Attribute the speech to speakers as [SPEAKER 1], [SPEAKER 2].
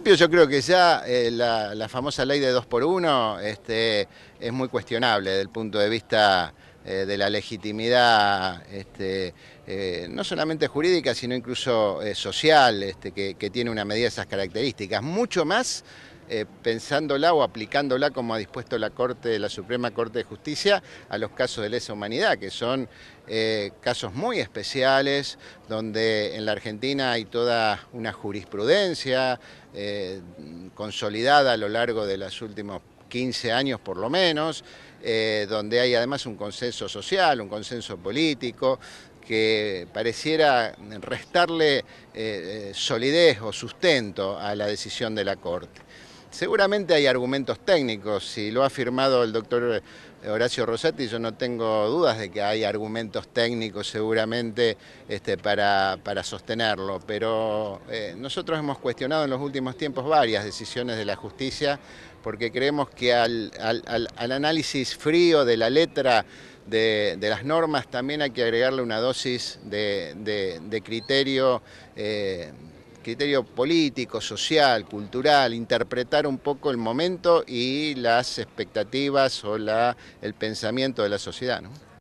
[SPEAKER 1] principio yo creo que ya eh, la, famosa ley de dos por uno este, es muy cuestionable desde el punto de vista eh, de la legitimidad, este, eh, no solamente jurídica, sino incluso social, este, que, que tiene una medida de esas características, mucho más eh, pensándola o aplicándola como ha dispuesto la Corte, la Suprema Corte de Justicia, a los casos de lesa humanidad, que son eh, casos muy especiales, donde en la Argentina hay toda una jurisprudencia eh, consolidada a lo largo de los últimos 15 años por lo menos, donde hay además un consenso social, un consenso político, que pareciera restarle solidez o sustento a la decisión de la Corte. Seguramente hay argumentos técnicos, si lo ha afirmado el doctor Horacio Rosetti, yo no tengo dudas de que hay argumentos técnicos seguramente este, para, para, sostenerlo, pero eh, nosotros hemos cuestionado en los últimos tiempos varias decisiones de la justicia porque creemos que al, al, análisis frío de la letra de, las normas también hay que agregarle una dosis de, de, criterio. Eh, criterio político, social, cultural, interpretar un poco el momento y las expectativas o la, el pensamiento de la sociedad. ¿no?